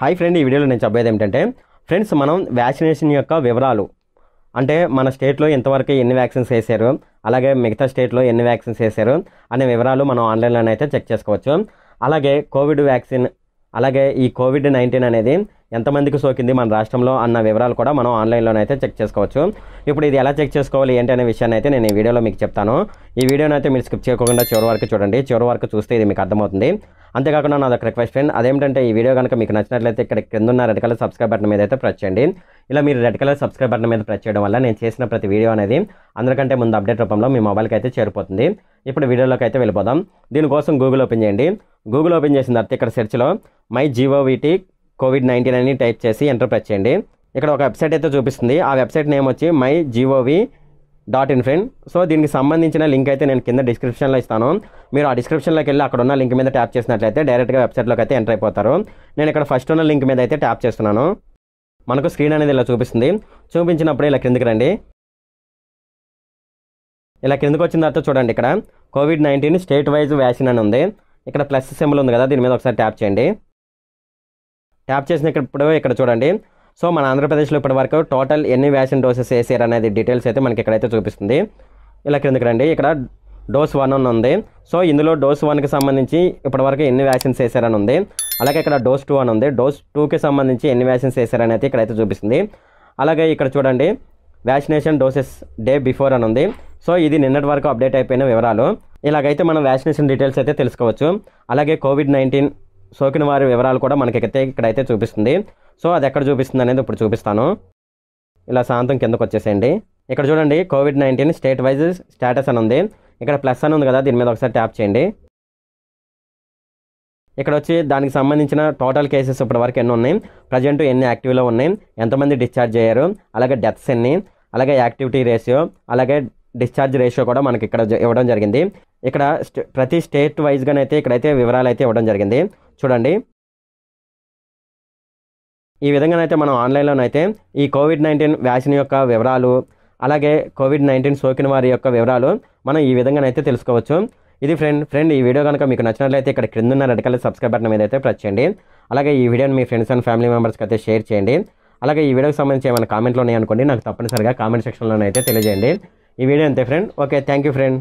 hi friend ఈ వీడియోలో నేను చెప్పేది ఏంటంటే ఫ్రెండ్స్ మనం వ్యాక్సినేషన్ యొక్క వివరాలు అంటే మన స్టేట్లో ఎంతవరకు ఎన్ని వ్యాక్సిన్స్ వేశారు అలాగే మిగతా స్టేట్లో ఎన్ని వ్యాక్సిన్స్ వేశారు అనే వివరాలు మనం ఆన్లైన్లోనే అయితే చెక్ చేసుకోవచ్చు అలాగే కోవిడ్ వ్యాక్సిన్ అలాగే ఈ కోవిడ్ నైన్టీన్ అనేది ఎంతమందికి సోకింది మన రాష్ట్రంలో అన్న వివరాలు కూడా మనం ఆన్లైన్లోనే అయితే చెక్ చేసుకోవచ్చు ఇప్పుడు ఇది ఎలా చెక్ చేసుకోవాలి ఏంటి అనే విషయాన్ని అయితే నేను ఈ వీడియోలో మీకు చెప్తాను ఈ వీడియోని అయితే మీరు స్కిప్ చేయకుండా చివరి వరకు చూడండి చివరి వరకు చూస్తే ఇది మీకు అర్థమవుతుంది అంతేకాకుండా నా దగ్గర రిక్వెస్ట్ ఫ్రెండ్ అదేంటంటే ఈ వీడియో కనుక మీకు నచ్చినట్లయితే ఇక్కడ కింద ఉన్న రెడ్ కలర్ సబ్స్క్రైబ్ బటన్ మీద అయితే ప్రెస్ చేయండి ఇలా మీరు రెడ్ కలర్ సబ్స్క్రైబ్ బటన్ మీద ప్రెస్ చేయడం వల్ల నేను చేసిన ప్రతి వీడియో అనేది అందరికంటే ముందు అప్డేట్ రూపంలో మీ మొబైల్కి అయితే చేరిపోతుంది ఇప్పుడు వీడియోలోకి అయితే వెళ్ళిపోదాం దీనికోసం గూగుల్ ఓపెన్ చేయండి గూగుల్ ఓపెన్ చేసిన తర్వాత ఇక్కడ సెర్చ్లో మై జీవోవిటీ కోవిడ్ నైన్టీన్ అని టైప్ చేసి ఎంటర్ ప్రెస్ చేయండి ఇక్కడ ఒక వెబ్సైట్ అయితే చూపిస్తుంది ఆ వెబ్సైట్ నేమ్ వచ్చి my G O V dot in friend so దీనికి సంబంధించిన లింక్ అయితే నేను కింద డిస్క్రిప్షన్లో ఇస్తాను మీరు ఆ డిస్క్రిప్షన్లోకి వెళ్ళి అక్కడ ఉన్న లింక్ మీద ట్యాప్ చేసినట్లయితే డైరెక్ట్గా వెబ్సైట్లోకి అయితే ఎంటర్ అయిపోతారు నేను ఇక్కడ ఫస్ట్ ఉన్న లింక్ మీద అయితే ట్యాప్ చేస్తున్నాను మనకు స్క్రీన్ అనేది ఇలా చూపిస్తుంది చూపించినప్పుడు ఇలా కిందకి రండి ఇలా క్రిందికి వచ్చిన తర్వాత చూడండి ఇక్కడ covid nineteen state wise vaccine అని ఉంది ఇక్కడ ప్లస్ సెంబల్ ఉంది కదా దీని మీద ఒకసారి ట్యాప్ చేయండి ట్యాప్ చేసినప్పుడు ఇక్కడ చూడండి సో మన ఆంధ్రప్రదేశ్లో ఇప్పటివరకు టోటల్ ఎన్ని వ్యాక్సిన్ డోసెస్ వేసారు అనేది డీటెయిల్స్ అయితే మనకి ఇక్కడైతే చూపిస్తుంది ఇలా కిందకి రండి ఇక్కడ డోస్ వన్ అని ఉంది సో ఇందులో డోస్ వన్కి సంబంధించి ఇప్పటివరకు ఎన్ని వ్యాక్సిన్స్ వేసారని ఉంది అలాగే ఇక్కడ డోస్ టూ అని ఉంది డోస్ టూకి సంబంధించి ఎన్ని వ్యాక్సిన్స్ వేసారనేది అయితే ఇక్కడైతే చూపిస్తుంది అలాగే ఇక్కడ చూడండి వ్యాక్సినేషన్ డోసెస్ డే బిఫోర్ అని ఉంది సో ఇది నిన్నటి వరకు అప్డేట్ అయిపోయిన వివరాలు ఇలాగైతే మనం వ్యాక్సినేషన్ డీటెయిల్స్ అయితే తెలుసుకోవచ్చు అలాగే కోవిడ్ నైన్టీన్ సోకిన వారి వివరాలు కూడా మనకి మనకైతే ఇక్కడైతే చూపిస్తుంది సో అది ఎక్కడ చూపిస్తుంది అనేది ఇప్పుడు చూపిస్తాను ఇలా శాంతం కిందకు వచ్చేసేయండి ఇక్కడ చూడండి covid nineteen state wise status అని ఉంది ఇక్కడ ప్లస్ అని ఉంది కదా దీని మీద ఒకసారి ట్యాప్ చేయండి ఇక్కడ వచ్చి దానికి సంబంధించిన టోటల్ కేసెస్ ఇప్పటి వరకు ఎన్ని ఉన్నాయి ప్రజెంట్ ఎన్ని యాక్టివ్లో ఉన్నాయి ఎంతమంది డిశ్చార్జ్ అయ్యారు అలాగే డెత్స్ ఎన్ని అలాగే యాక్టివిటీ రేషియో అలాగే డిశ్చార్జ్ రేషియో కూడా మనకి ఇక్కడ ఇవ్వడం జరిగింది ఇక్కడ ప్రతి స్టేట్ వైజ్గానైతే ఇక్కడైతే వివరాలు అయితే ఇవ్వడం జరిగింది చూడండి ఈ విధంగానైతే మనం ఆన్లైన్లోనైతే ఈ కోవిడ్ నైన్టీన్ వ్యాక్సిన్ యొక్క వివరాలు అలాగే కోవిడ్ నైన్టీన్ సోకిన వారి యొక్క వివరాలు మనం ఈ విధంగానైతే తెలుసుకోవచ్చు ఇది ఫ్రెండ్ ఫ్రెండ్ ఈ వీడియో కనుక మీకు నచ్చినట్లయితే ఇక్కడ క్రింద ఉన్న రెడ్ కలర్ సబ్స్క్రైబ్ బటన్ మీద అయితే ప్రెస్ చేయండి అలాగే ఈ వీడియోని మీ ఫ్రెండ్స్ అండ్ ఫ్యామిలీ మెంబర్స్కి అయితే షేర్ చేయండి అలాగే ఈ వీడియోకి సంబంధించి ఏమైనా కామెంట్లు ఉన్నాయనుకోండి నాకు తప్పనిసరిగా కామెంట్ సెక్షన్లోనైతే తెలియజేయండి ఈ వీడియో అంతే ఫ్రెండ్ ఓకే థ్యాంక్ ఫ్రెండ్